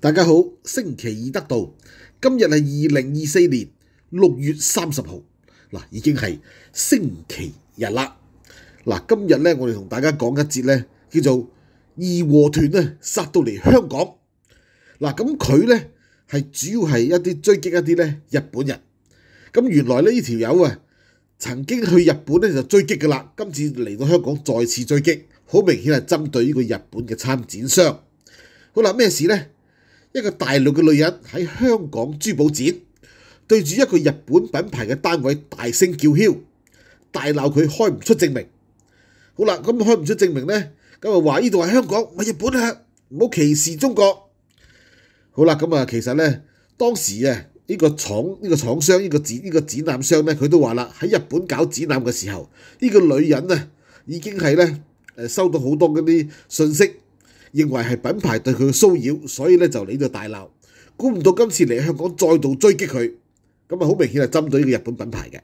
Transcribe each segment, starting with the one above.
大家好，星期二得到今日系二零二四年六月三十号嗱，已经系星期日啦。嗱，今日咧我哋同大家讲一节咧，叫做义和团咧杀到嚟香港嗱。咁佢咧系主要系一啲追击一啲咧日本人。咁原来咧呢条友啊曾经去日本咧就追击噶啦，今次嚟到香港再次追击，好明显系针对呢个日本嘅参展商。好啦，咩事咧？一个大陆嘅女人喺香港珠宝展，对住一个日本品牌嘅单位大声叫嚣，大闹佢开唔出证明。好啦，咁开唔出证明咧，咁啊话呢度系香港，唔係日本啊，唔好歧视中国。好啦，咁啊，其实咧，当时啊，呢个厂呢个厂商呢个展呢个展览商咧，佢都话啦，喺日本搞展览嘅时候，呢个女人啊，已经系咧诶收到好多嗰啲信息。認為係品牌對佢嘅騷擾，所以咧就嚟度大鬧。估唔到今次嚟香港再度追擊佢，咁啊好明顯係針對呢個日本品牌嘅。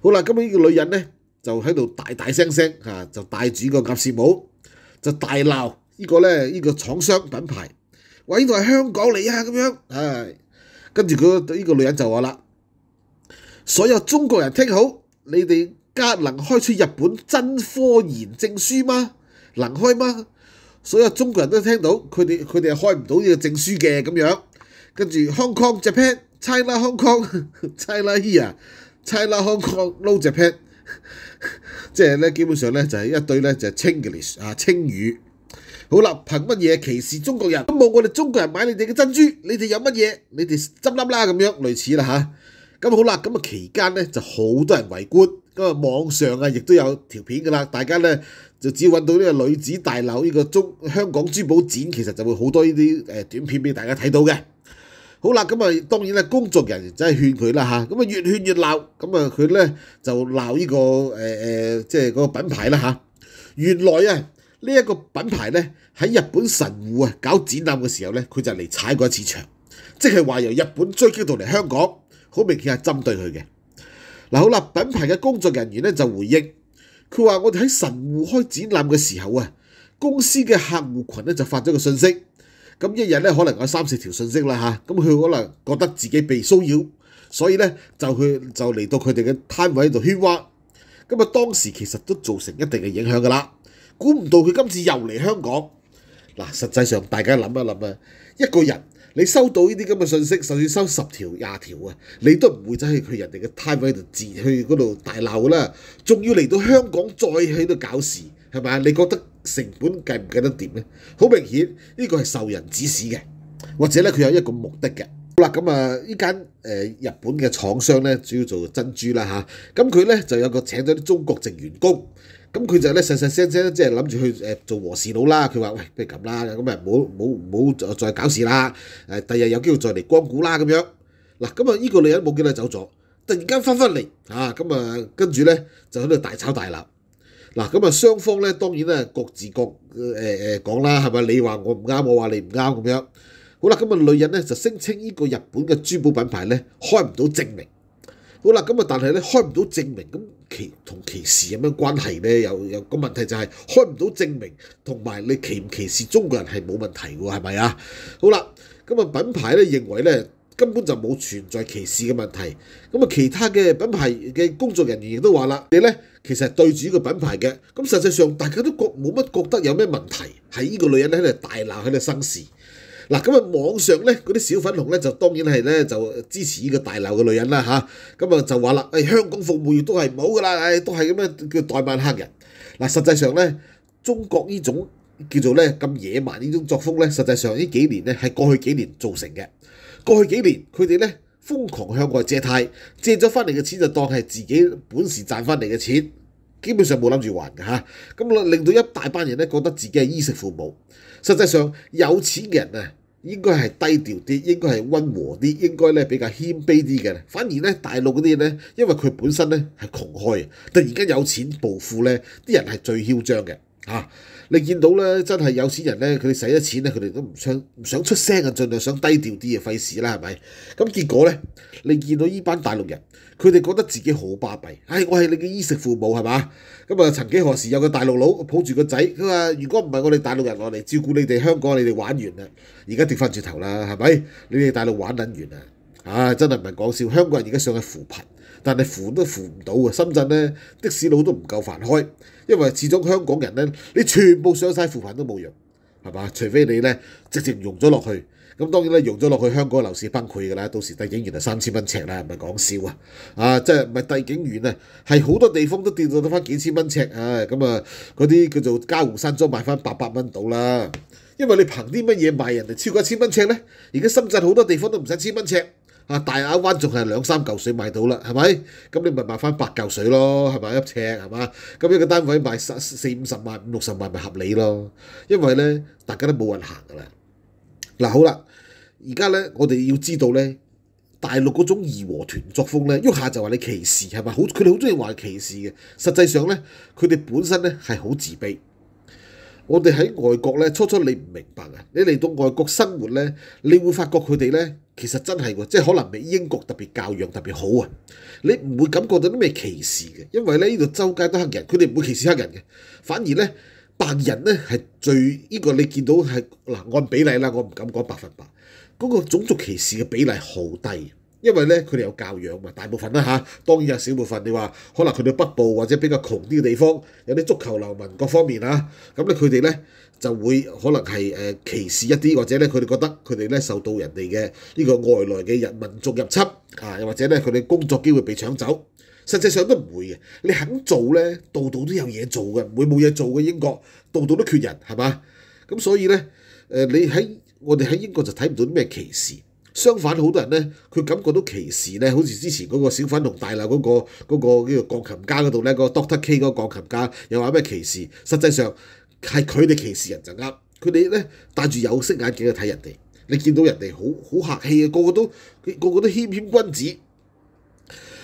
好啦，今日呢個女人咧就喺度大大聲聲嚇，就帶住個鴿舌帽，就大鬧呢個咧呢個廠商品牌，話呢度係香港嚟啊咁樣，唉，跟住佢呢個女人就話啦：所有中國人聽好，你哋家能開出日本真科研證書嗎？能開嗎？所有中國人都聽到佢哋佢哋又開唔到呢個證書嘅咁樣，跟住 Hong Kong Japan，猜啦 Hong Kong，China here c Hong i n a h Kong No Japan，即係咧基本上咧就係一對咧就係 English 啊，英語。好啦，凭乜嘢歧视中国人？都冇我哋中国人买你哋嘅珍珠，你哋有乜嘢？你哋执笠啦咁样，类似啦吓。咁好啦，咁啊期间咧就好多人围观，咁啊网上啊亦都有条片噶啦，大家咧。就只要揾到呢個女子大樓呢個中香港珠寶展，其實就會好多呢啲誒短片俾大家睇到嘅。好啦，咁啊當然啦，工作人員真係勸佢啦嚇，咁啊越勸越鬧，咁啊佢咧就鬧呢個誒誒，即係嗰個品牌啦嚇。原來啊，呢一個品牌咧喺日本神户啊搞展覽嘅時候咧，佢就嚟踩過一次場，即係話由日本追擊到嚟香港，好明顯係針對佢嘅。嗱好啦，品牌嘅工作人員咧就回應。佢話：我哋喺神户開展覽嘅時候啊，公司嘅客户群咧就發咗個信息，咁一日咧可能有三四條信息啦嚇，咁佢可能覺得自己被騷擾，所以咧就去就嚟到佢哋嘅攤位度喧譁，咁啊當時其實都造成一定嘅影響㗎啦。估唔到佢今次又嚟香港，嗱，實際上大家諗一諗啊，一個人。你收到呢啲咁嘅信息，就算收十條廿條啊，你都唔會走去去人哋嘅 time 位度自去嗰度大鬧啦，仲要嚟到香港再喺度搞事，係咪啊？你覺得成本計唔計得掂咧？好明顯呢個係受人指使嘅，或者咧佢有一個目的嘅。啦咁啊，呢间诶日本嘅厂商咧，主要做珍珠啦吓。咁佢咧就有个请咗啲中国籍员工。咁佢就咧细声声即系谂住去诶做和事佬啦。佢话喂不如咁啦，咁咪冇冇冇再再搞事啦。诶，第日有机会再嚟光顾啦咁样。嗱咁啊，呢个女人冇几耐走咗，突然间翻翻嚟啊，咁啊，跟住咧就喺度大吵大闹。嗱咁啊，双方咧当然咧各自各诶诶讲啦，系咪？你话我唔啱，我话你唔啱咁样。好啦，咁啊，女人咧就聲稱呢個日本嘅珠寶品牌咧開唔到證明。好啦，咁啊，但系咧開唔到證明，咁歧同歧視有咩關係咧？有有個問題就係開唔到證明，同埋你歧唔歧視中國人係冇問題喎，係咪啊？好啦，咁啊，品牌咧認為咧根本就冇存在歧視嘅問題。咁啊，其他嘅品牌嘅工作人員亦都話啦，你咧其實對住呢個品牌嘅，咁實際上大家都覺冇乜覺得有咩問題，係呢個女人喺度大鬧喺度生事。嗱，咁啊，網上咧嗰啲小粉紅咧就當然係咧就支持呢個大鬧嘅女人啦嚇，咁啊就話啦，誒香港服務業都係唔好噶啦，誒都係咁樣叫代萬黑人。嗱，實際上咧，中國呢種叫做咧咁野蠻呢種作風咧，實際上呢幾年咧係過去幾年造成嘅。過去幾年佢哋咧瘋狂向外借貸，借咗翻嚟嘅錢就當係自己本事賺翻嚟嘅錢，基本上冇諗住還嘅嚇。咁令到一大班人咧覺得自己係衣食父母。實際上有錢嘅人啊～應該係低調啲，應該係温和啲，應該咧比較謙卑啲嘅。反而咧大陸嗰啲咧，因為佢本身咧係窮開嘅，突然間有錢暴富咧，啲人係最囂張嘅。啊！你見到咧，真係有錢人咧，佢哋使咗錢咧，佢哋都唔想唔想出聲啊，盡量想低調啲啊，費事啦，係咪？咁結果咧，你見到依班大陸人，佢哋覺得自己好巴閉，唉，我係你嘅衣食父母係嘛？咁啊，曾幾何時有個大陸佬抱住個仔，佢話：如果唔係我哋大陸人落嚟照顧你哋香港，你哋玩完啦！而家跌翻轉頭啦，係咪？你哋大陸玩撚完啦！啊！真係唔係講笑，香港人而家上係扶貧，但係扶都扶唔到啊！深圳咧的士佬都唔夠飯開，因為始終香港人咧，你全部上曬扶貧都冇用，係嘛？除非你咧直接融咗落去。咁當然咧，融咗落去香港樓市崩潰㗎啦。到時帝景園就三千蚊尺啦，唔係講笑啊！啊，即係唔係帝景園啊？係好多地方都跌到得翻幾千蚊尺啊！咁啊，嗰啲叫做嘉湖山莊賣翻八百蚊到啦。因為你憑啲乜嘢賣人哋超過千蚊尺咧？而家深圳好多地方都唔使千蚊尺。啊大亞灣仲係兩三嚿水買到啦，係咪？咁你咪賣翻八嚿水咯，係咪一尺？係嘛？咁一個單位賣四五十萬、五六十萬咪合理咯。因為咧，大家都冇人行㗎啦。嗱好啦，而家咧我哋要知道咧，大陸嗰種義和團作風咧，喐下就話你歧視係咪好？佢哋好中意話歧視嘅。實際上咧，佢哋本身咧係好自卑。我哋喺外國咧，初初你唔明白啊！你嚟到外國生活咧，你會發覺佢哋咧，其實真係喎，即係可能比英國特別教養特別好啊！你唔會感覺到啲咩歧視嘅，因為咧呢度周街都黑人，佢哋唔會歧視黑人嘅，反而咧白人咧係最呢個你見到係嗱按比例啦，我唔敢講百分百嗰個種族歧視嘅比例好低。因為咧，佢哋有教養嘛，大部分啦嚇，當然有少部分。你話可能佢哋北部或者比較窮啲嘅地方，有啲足球流民各方面啊，咁咧佢哋咧就會可能係誒歧視一啲，或者咧佢哋覺得佢哋咧受到人哋嘅呢個外來嘅人民族入侵啊，又或者咧佢哋工作機會被搶走。實際上都唔會嘅，你肯做咧，度度都有嘢做嘅，唔會冇嘢做嘅。英國度度都缺人係嘛？咁所以咧誒，你喺我哋喺英國就睇唔到咩歧視。相反，好多人咧，佢感覺到歧視咧，好似之前嗰個小粉紅大鬧嗰個嗰個叫做鋼琴家嗰度咧，個 Doctor K 嗰個鋼琴家又話咩歧視，實際上係佢哋歧視人就啱，佢哋咧戴住有色眼鏡去睇人哋，你見到人哋好好客氣嘅，個個都個個都謙謙君子。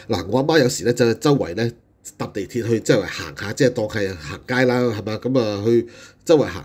嗱，我阿媽有時咧就係周圍咧搭地鐵去，周圍行下，即係當係行街啦，係嘛？咁啊去周圍行。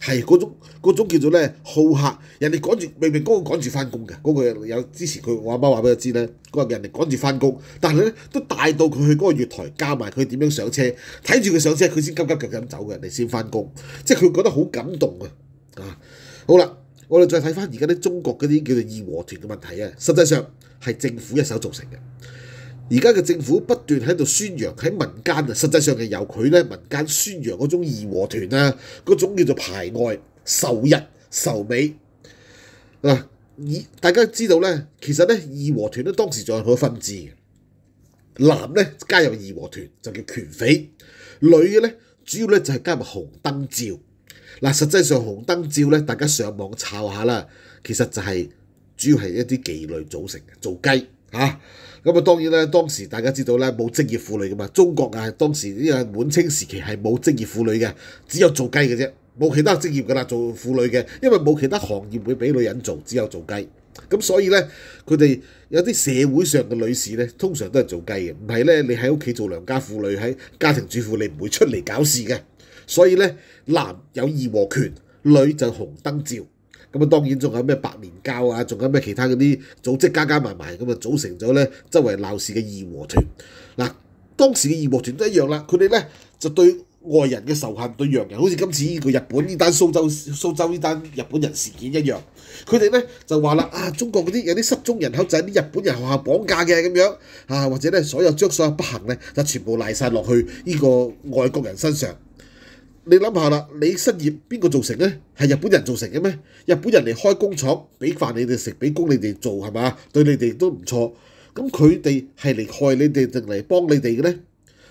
係嗰種嗰種叫做咧好客，人哋趕住明明嗰個趕住翻工嘅，嗰個有之前佢我阿媽話俾我知咧，嗰人哋趕住翻工，但係咧都帶到佢去嗰個月台，加埋佢點樣上車，睇住佢上車，佢先急急腳咁走嘅，人哋先翻工，即係佢覺得好感動啊！啊，好啦，我哋再睇翻而家啲中國嗰啲叫做義和團嘅問題啊，實際上係政府一手造成嘅。而家嘅政府不斷喺度宣揚喺民間啊，實際上係由佢咧民間宣揚嗰種義和團啊，嗰種叫做排外、仇日、仇美嗱。大家知道咧，其實咧義和團咧當時仲有佢分支，男咧加入義和團就叫拳匪，女嘅咧主要咧就係加入紅燈照嗱。實際上紅燈照咧，大家上網抄下啦，其實就係主要係一啲妓女組成，嘅，做雞。嚇！咁啊，當然咧，當時大家知道咧，冇職業婦女噶嘛。中國啊，當時呢個滿清時期係冇職業婦女嘅，只有做雞嘅啫，冇其他職業噶啦，做婦女嘅，因為冇其他行業會俾女人做，只有做雞。咁所以咧，佢哋有啲社會上嘅女士咧，通常都係做雞嘅，唔係咧，你喺屋企做良家婦女，喺家庭主婦，你唔會出嚟搞事嘅。所以咧，男有二和權，女就紅燈照。咁啊，當然仲有咩白蓮教啊，仲有咩其他嗰啲組織加加埋埋，咁啊組成咗咧，周圍鬧事嘅義和團。嗱，當時嘅義和團都一樣啦，佢哋咧就對外人嘅仇恨，對洋人，好似今次呢個日本呢單蘇州蘇州呢單日本人事件一樣，佢哋咧就話啦啊，中國嗰啲有啲失蹤人口就係啲日本人學校綁架嘅咁樣啊，或者咧所有將所有不幸咧就全部賴曬落去呢個外國人身上。你諗下啦，你失業邊個造成咧？係日本人造成嘅咩？日本人嚟開工廠，俾飯你哋食，俾工你哋做，係嘛？對你哋都唔錯。咁佢哋係嚟害你哋定嚟幫你哋嘅咧？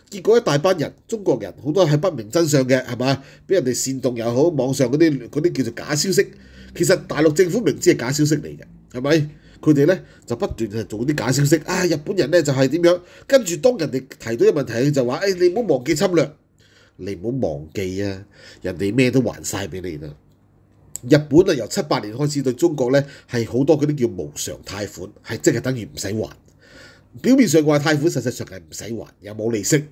結果一大班人，中國人好多係不明真相嘅，係嘛？俾人哋煽動又好，網上嗰啲嗰啲叫做假消息。其實大陸政府明知係假消息嚟嘅，係咪？佢哋咧就不斷係做啲假消息。啊，日本人咧就係點樣？跟住當人哋提到嘅問題，佢就話：，誒你唔好忘記侵略。你唔好忘記啊！人哋咩都還曬俾你啦。日本啊，由七八年開始對中國咧，係好多嗰啲叫無償貸款，係即係等於唔使還。表面上話貸款，實際上係唔使還，又冇利息，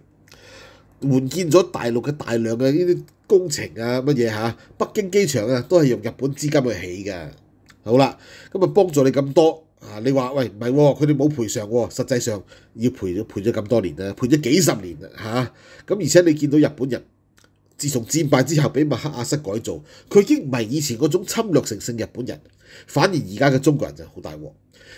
援建咗大陸嘅大量嘅呢啲工程啊乜嘢嚇。北京機場啊，都係用日本資金去起嘅。好啦，咁啊幫助你咁多。啊！你話喂唔係喎，佢哋冇賠償喎，實際上要賠咗賠咗咁多年啦，賠咗幾十年啦嚇。咁而且你見到日本人，自從戰敗之後俾麥克阿瑟改造，佢已經唔係以前嗰種侵略性性日本人，反而而家嘅中國人就好大鑊。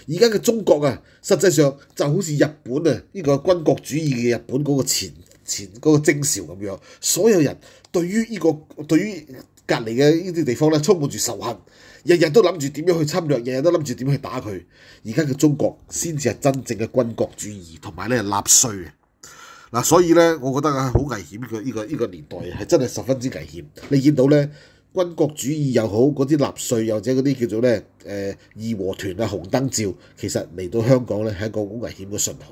而家嘅中國啊，實際上就好似日本啊，呢個軍國主義嘅日本嗰個前前嗰個徵兆咁樣，所有人對於呢個對於。隔離嘅呢啲地方咧，充滿住仇恨，日日都諗住點樣去侵略，日日都諗住點樣去打佢。而家嘅中國先至係真正嘅軍國主義，同埋咧納粹嗱，所以咧我覺得啊好危險，佢呢個呢個年代係真係十分之危險。你見到咧軍國主義又好，嗰啲納粹又者嗰啲叫做咧誒義和團啊紅燈照，其實嚟到香港咧係一個好危險嘅信號。